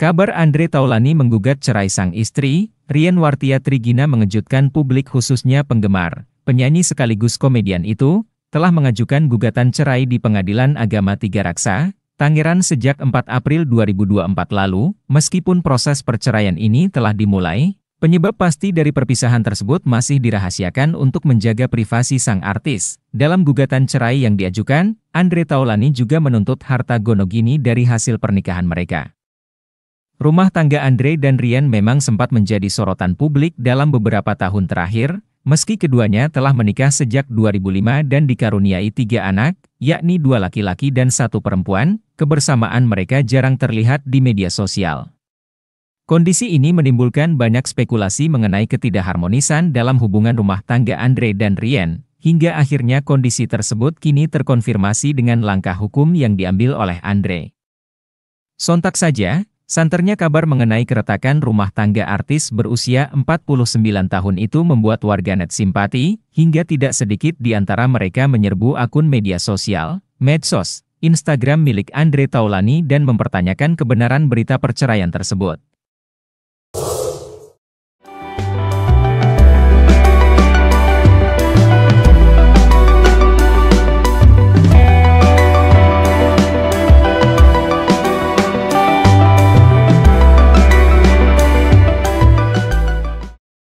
Kabar Andre Taulani menggugat cerai sang istri, Rian Wartia Trigina mengejutkan publik khususnya penggemar. Penyanyi sekaligus komedian itu, telah mengajukan gugatan cerai di Pengadilan Agama Tiga Raksa, Tangiran sejak 4 April 2024 lalu, meskipun proses perceraian ini telah dimulai, penyebab pasti dari perpisahan tersebut masih dirahasiakan untuk menjaga privasi sang artis. Dalam gugatan cerai yang diajukan, Andre Taulani juga menuntut harta gonogini dari hasil pernikahan mereka. Rumah tangga Andre dan Rian memang sempat menjadi sorotan publik dalam beberapa tahun terakhir, meski keduanya telah menikah sejak 2005 dan dikaruniai tiga anak, yakni dua laki-laki dan satu perempuan, kebersamaan mereka jarang terlihat di media sosial. Kondisi ini menimbulkan banyak spekulasi mengenai ketidakharmonisan dalam hubungan rumah tangga Andre dan Rian, hingga akhirnya kondisi tersebut kini terkonfirmasi dengan langkah hukum yang diambil oleh Andre. Sontak saja, Santernya kabar mengenai keretakan rumah tangga artis berusia 49 tahun itu membuat warganet simpati, hingga tidak sedikit di antara mereka menyerbu akun media sosial, medsos, Instagram milik Andre Taulani dan mempertanyakan kebenaran berita perceraian tersebut.